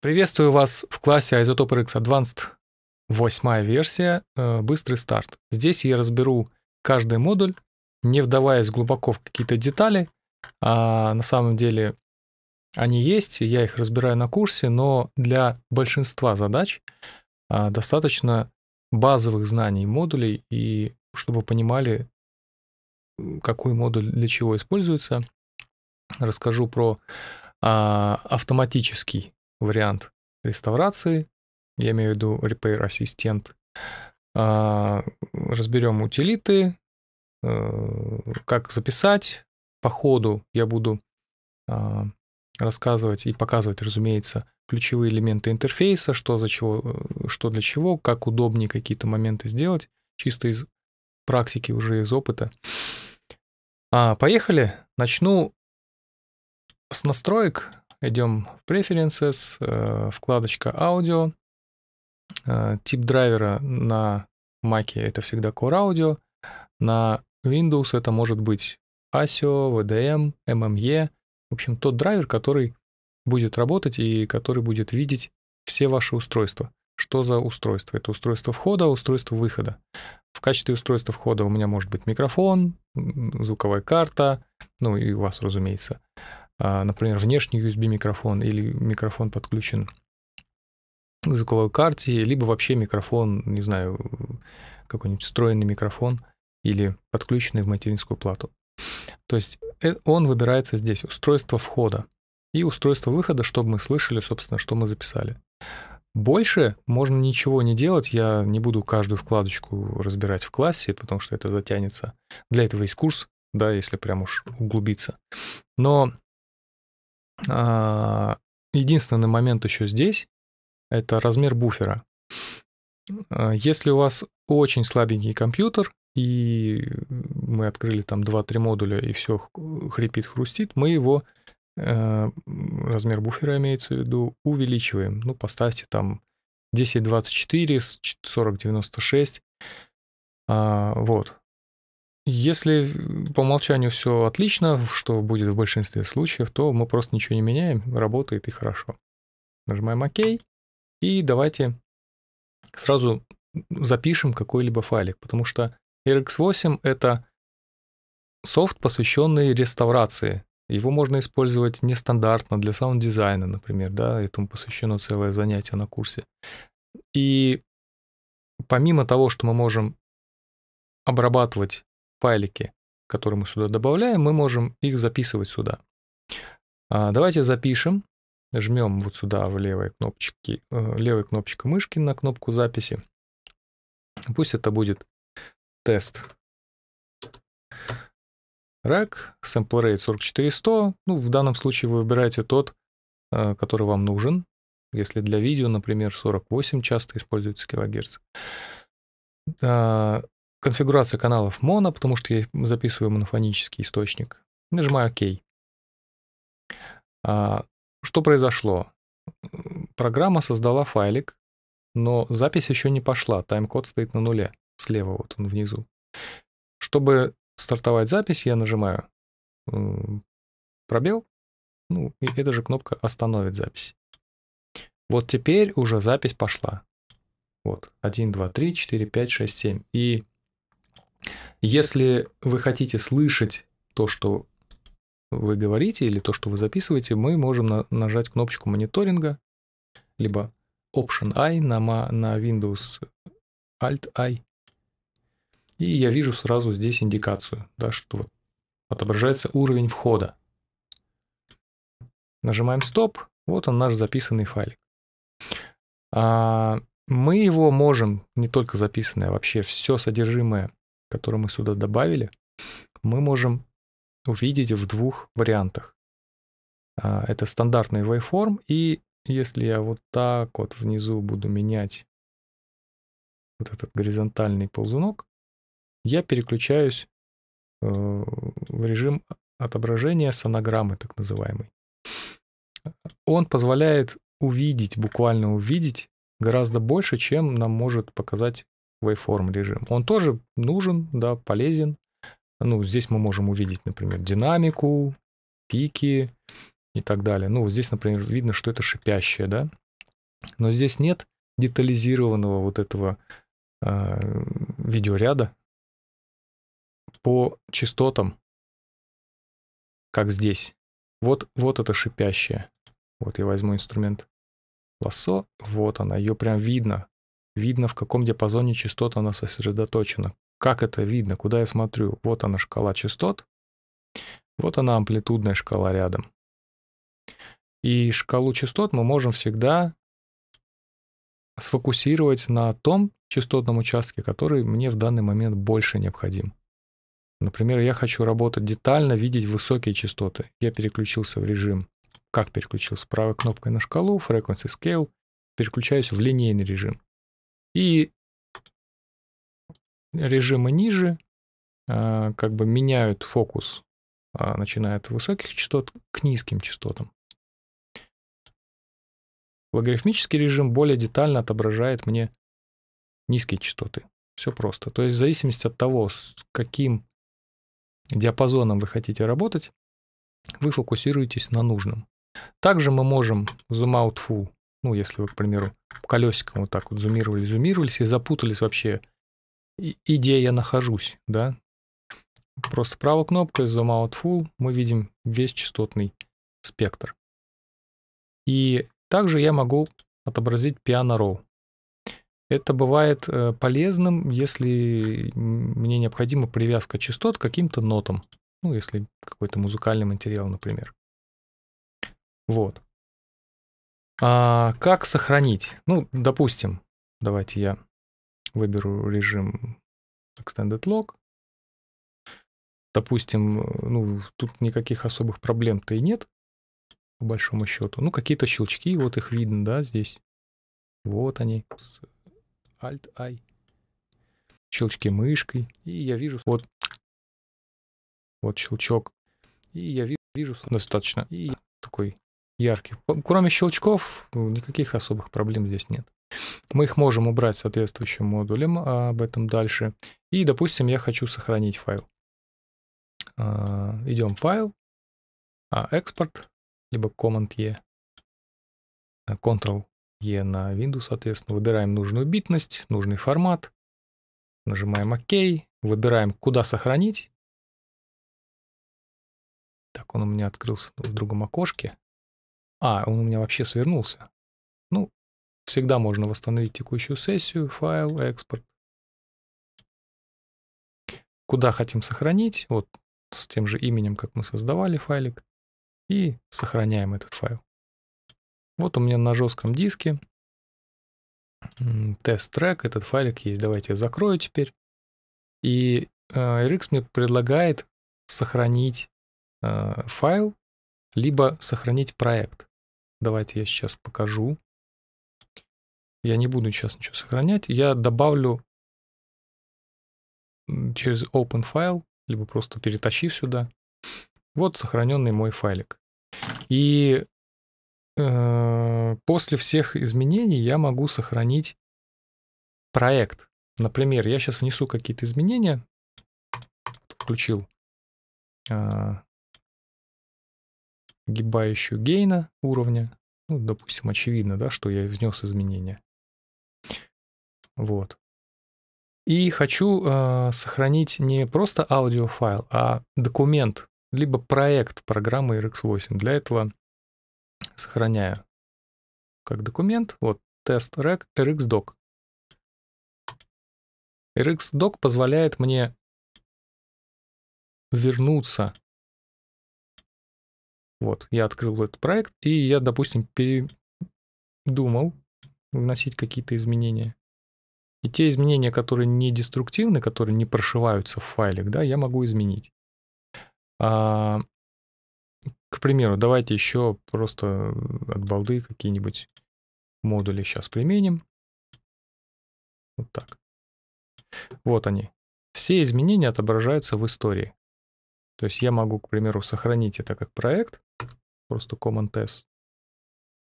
Приветствую вас в классе Isotoper X Advanced, восьмая версия, э, быстрый старт. Здесь я разберу каждый модуль, не вдаваясь глубоко в какие-то детали, а на самом деле они есть, я их разбираю на курсе, но для большинства задач э, достаточно базовых знаний модулей, и чтобы понимали, какой модуль для чего используется, расскажу про а, автоматический вариант реставрации, я имею в виду Repair Assistant. А, Разберем утилиты, э, как записать. По ходу я буду а, рассказывать и показывать, разумеется, ключевые элементы интерфейса, что, за чего, э, что для чего, как удобнее какие-то моменты сделать, чисто из практики, уже из опыта. А, поехали. Начну с настроек идем в Preferences, э, вкладочка Audio. Э, тип драйвера на Mac это всегда Core Audio, на Windows это может быть ASIO, VDM, MME, в общем, тот драйвер, который будет работать и который будет видеть все ваши устройства. Что за устройство? Это устройство входа, устройство выхода. В качестве устройства входа у меня может быть микрофон, звуковая карта, ну и у вас, разумеется. А, например, внешний USB-микрофон или микрофон подключен к звуковой карте, либо вообще микрофон, не знаю, какой-нибудь встроенный микрофон или подключенный в материнскую плату. То есть э, он выбирается здесь, устройство входа и устройство выхода, чтобы мы слышали, собственно, что мы записали. Больше можно ничего не делать, я не буду каждую вкладочку разбирать в классе, потому что это затянется. Для этого есть курс, да, если прям уж углубиться. Но а, единственный момент еще здесь — это размер буфера. А, если у вас очень слабенький компьютер, и мы открыли там 2-3 модуля, и все хрипит, хрустит, мы его, э, размер буфера имеется в виду, увеличиваем. Ну, поставьте там 1024, 4096, а, вот. Если по умолчанию все отлично, что будет в большинстве случаев, то мы просто ничего не меняем, работает и хорошо. Нажимаем ОК. И давайте сразу запишем какой-либо файлик, потому что RX8 — это софт, посвященный реставрации. Его можно использовать нестандартно для саунд-дизайна, например, да, этому посвящено целое занятие на курсе. И помимо того, что мы можем обрабатывать файлики, которые мы сюда добавляем, мы можем их записывать сюда. А, давайте запишем. Жмем вот сюда в левой кнопочке, э, левой кнопочкой мышки на кнопку записи. Пусть это будет тест. Rack, sample rate 44100. Ну, в данном случае вы выбираете тот, э, который вам нужен. Если для видео, например, 48 часто используется килогерц конфигурация каналов моно, потому что я записываю монофонический источник. Нажимаю ОК. А, что произошло? Программа создала файлик, но запись еще не пошла. Тайм-код стоит на нуле. Слева вот он внизу. Чтобы стартовать запись, я нажимаю пробел. Ну, и эта же кнопка остановит запись. Вот теперь уже запись пошла. Вот, 1, 2, 3, 4, 5, 6, 7. И если вы хотите слышать то, что вы говорите или то, что вы записываете, мы можем на- нажать кнопочку мониторинга, либо Option I на, на Windows Alt I. И я вижу сразу здесь индикацию, да, что отображается уровень входа. Нажимаем стоп, вот он наш записанный файлик. А, мы его можем, не только записанное, а вообще все содержимое который мы сюда добавили, мы можем увидеть в двух вариантах. А, это стандартный waveform, и если я вот так вот внизу буду менять вот этот горизонтальный ползунок, я переключаюсь э, в режим отображения сонограммы, так называемый. Он позволяет увидеть, буквально увидеть, гораздо больше, чем нам может показать waveform режим. Он тоже нужен, да, полезен. Ну, здесь мы можем увидеть, например, динамику, пики и так далее. Ну, здесь, например, видно, что это шипящее, да. Но здесь нет детализированного вот этого э, видеоряда по частотам, как здесь. Вот, вот это шипящее. Вот я возьму инструмент лосо Вот она, ее прям видно видно, в каком диапазоне частот она сосредоточена. Как это видно? Куда я смотрю? Вот она шкала частот, вот она амплитудная шкала рядом. И шкалу частот мы можем всегда сфокусировать на том частотном участке, который мне в данный момент больше необходим. Например, я хочу работать детально, видеть высокие частоты. Я переключился в режим. Как переключился? Правой кнопкой на шкалу, frequency scale. Переключаюсь в линейный режим. И режимы ниже а, как бы меняют фокус, а, начиная от высоких частот к низким частотам. Логарифмический режим более детально отображает мне низкие частоты. Все просто. То есть в зависимости от того, с каким диапазоном вы хотите работать, вы фокусируетесь на нужном. Также мы можем zoom out full ну, если вы, к примеру, колесиком вот так вот зумировали, зумировались и запутались вообще, и, где я нахожусь, да? Просто правой кнопкой Zoom Out Full мы видим весь частотный спектр. И также я могу отобразить Piano roll. Это бывает э, полезным, если мне необходима привязка частот к каким-то нотам. Ну, если какой-то музыкальный материал, например. Вот. А как сохранить? Ну, допустим, давайте я выберу режим Extended Log. Допустим, э, ну, тут никаких особых проблем-то и нет, по большому счету. Ну, какие-то щелчки, вот их видно, да, здесь. Вот они. Alt-I. Щелчки мышкой. И я вижу, вот, вот щелчок. И я вижу, вижу достаточно. И такой ярких. Кроме щелчков, никаких особых проблем здесь нет. Мы их можем убрать соответствующим модулем, а, об этом дальше. И, допустим, я хочу сохранить файл. А, идем файл, а, экспорт, либо Command-E, Ctrl-E на Windows, соответственно. Выбираем нужную битность, нужный формат. Нажимаем ОК, выбираем, куда сохранить. Так, он у меня открылся в другом окошке. А, он у меня вообще свернулся. Ну, всегда можно восстановить текущую сессию, файл, экспорт. Куда хотим сохранить, вот с тем же именем, как мы создавали файлик, и сохраняем этот файл. Вот у меня на жестком диске тест-трек, этот файлик есть. Давайте я закрою теперь. И э, RX мне предлагает сохранить э, файл, либо сохранить проект. Давайте я сейчас покажу. Я не буду сейчас ничего сохранять. Я добавлю через open File либо просто перетащив сюда. Вот сохраненный мой файлик. И э, после всех изменений я могу сохранить проект. Например, я сейчас внесу какие-то изменения. Включил а, гибающую гейна уровня. Ну, допустим, очевидно, да, что я внес изменения. Вот. И хочу э, сохранить не просто аудиофайл, а документ, либо проект программы RX8. Для этого сохраняю как документ, вот тест rec RxDoc. RxDoc позволяет мне вернуться вот, я открыл этот проект, и я, допустим, передумал вносить какие-то изменения. И те изменения, которые не деструктивны, которые не прошиваются в файлик, да, я могу изменить. А, к примеру, давайте еще просто от балды какие-нибудь модули сейчас применим. Вот так. Вот они. Все изменения отображаются в истории. То есть я могу, к примеру, сохранить это как проект просто Command-S.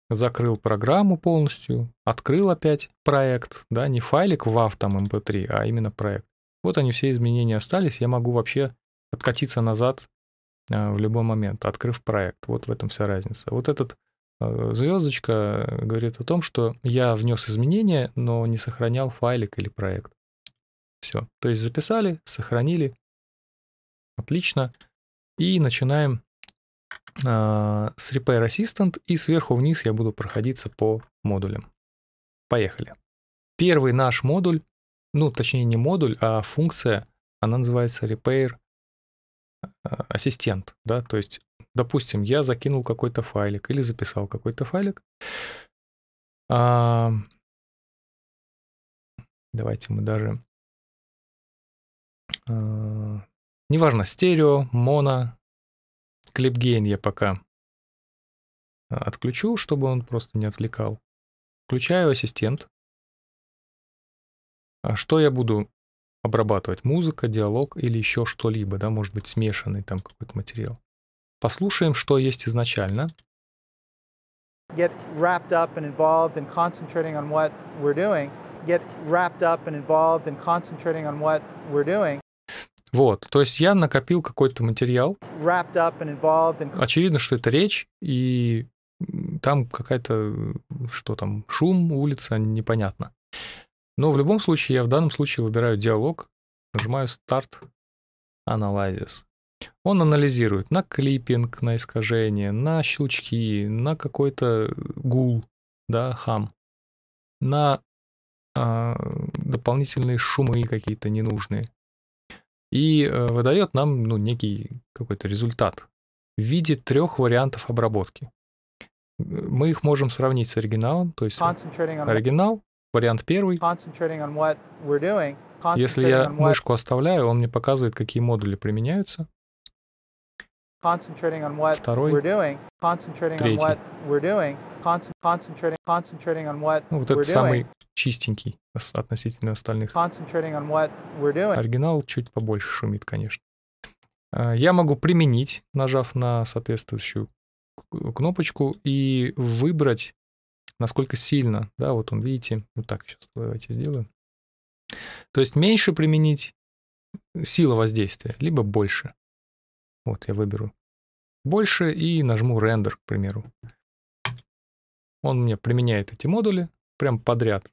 Закрыл программу полностью, открыл опять проект, да, не файлик WAV там MP3, эм а именно проект. Вот они все изменения остались, я могу вообще откатиться назад э, в любой момент, открыв проект. Вот в этом вся разница. Вот этот э, звездочка говорит о том, что я внес изменения, но не сохранял файлик или проект. Все. То есть записали, сохранили. Отлично. И начинаем а, с Repair Assistant, и сверху вниз я буду проходиться по модулям. Поехали. Первый наш модуль, ну, точнее, не модуль, а функция, она называется Repair Assistant, а, да, то есть, допустим, я закинул какой-то файлик или записал какой-то файлик. А... Давайте мы даже... А... Неважно, стерео, моно, Клипгейн я пока отключу, чтобы он просто не отвлекал. Включаю ассистент. А что я буду обрабатывать? Музыка, диалог или еще что-либо, да, может быть, смешанный там какой-то материал. Послушаем, что есть изначально. Get wrapped up and involved and concentrating on what we're doing. Get wrapped up and involved and concentrating on what we're doing. Вот, то есть я накопил какой-то материал. Очевидно, что это речь, и там какая-то, что там, шум, улица, непонятно. Но в любом случае, я в данном случае выбираю диалог, нажимаю Start Analysis. Он анализирует на клиппинг, на искажение, на щелчки, на какой-то гул, да, хам, на а, дополнительные шумы какие-то ненужные и э, выдает нам ну, некий какой-то результат в виде трех вариантов обработки. Мы их можем сравнить с оригиналом, то есть оригинал, вариант первый. Если я мышку оставляю, он мне показывает, какие модули применяются второй, третий. Ну, вот этот самый чистенький относительно остальных. Оригинал чуть побольше шумит, конечно. А, я могу применить, нажав на соответствующую кнопочку и выбрать, насколько сильно, да, вот он, видите, вот так сейчас давайте сделаю. То есть меньше применить сила воздействия, либо больше. Вот я выберу больше и нажму рендер, к примеру. Он мне применяет эти модули прям подряд.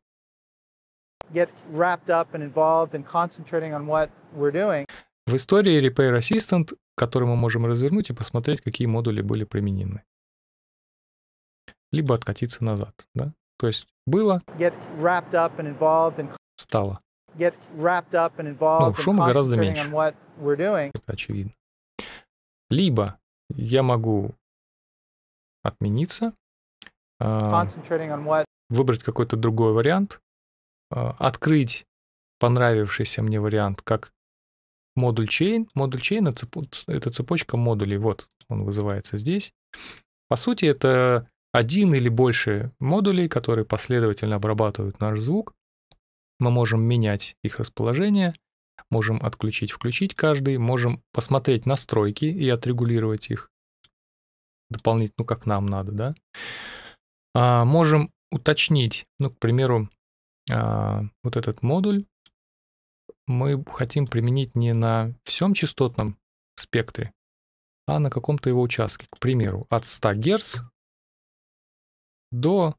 В истории Repair Assistant, который мы можем развернуть и посмотреть, какие модули были применены. Либо откатиться назад, да? То есть было, in... стало. Ну шума гораздо меньше. Это очевидно. Либо я могу отмениться, а, выбрать какой-то другой вариант, а, открыть понравившийся мне вариант как модуль chain. Модуль chain — это цепочка модулей. Вот он вызывается здесь. По сути, это один или больше модулей, которые последовательно обрабатывают наш звук. Мы можем менять их расположение — Можем отключить, включить каждый, можем посмотреть настройки и отрегулировать их. Дополнительно, ну как нам надо, да. А, можем уточнить, ну, к примеру, а, вот этот модуль мы хотим применить не на всем частотном спектре, а на каком-то его участке. К примеру, от 100 Гц до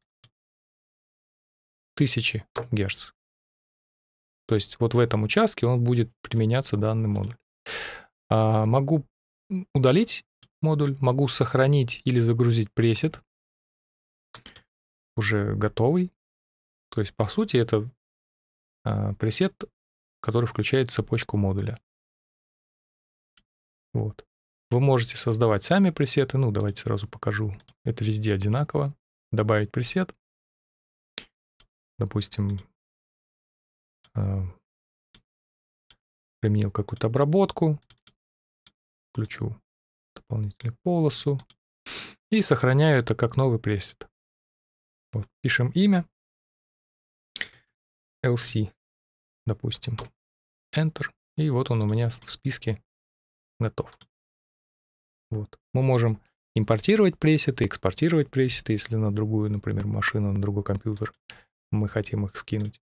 1000 Гц. То есть вот в этом участке он будет применяться данный модуль. А, могу удалить модуль, могу сохранить или загрузить пресет, уже готовый. То есть, по сути, это а, пресет, который включает цепочку модуля. Вот. Вы можете создавать сами пресеты. Ну, давайте сразу покажу. Это везде одинаково. Добавить пресет. Допустим, Э, применил какую-то обработку, включу дополнительную полосу и сохраняю это как новый пресет. Вот, пишем имя, LC, допустим, Enter, и вот он у меня в списке готов. Вот. Мы можем импортировать пресеты, экспортировать пресеты, если на другую, например, машину, на другой компьютер мы хотим их скинуть.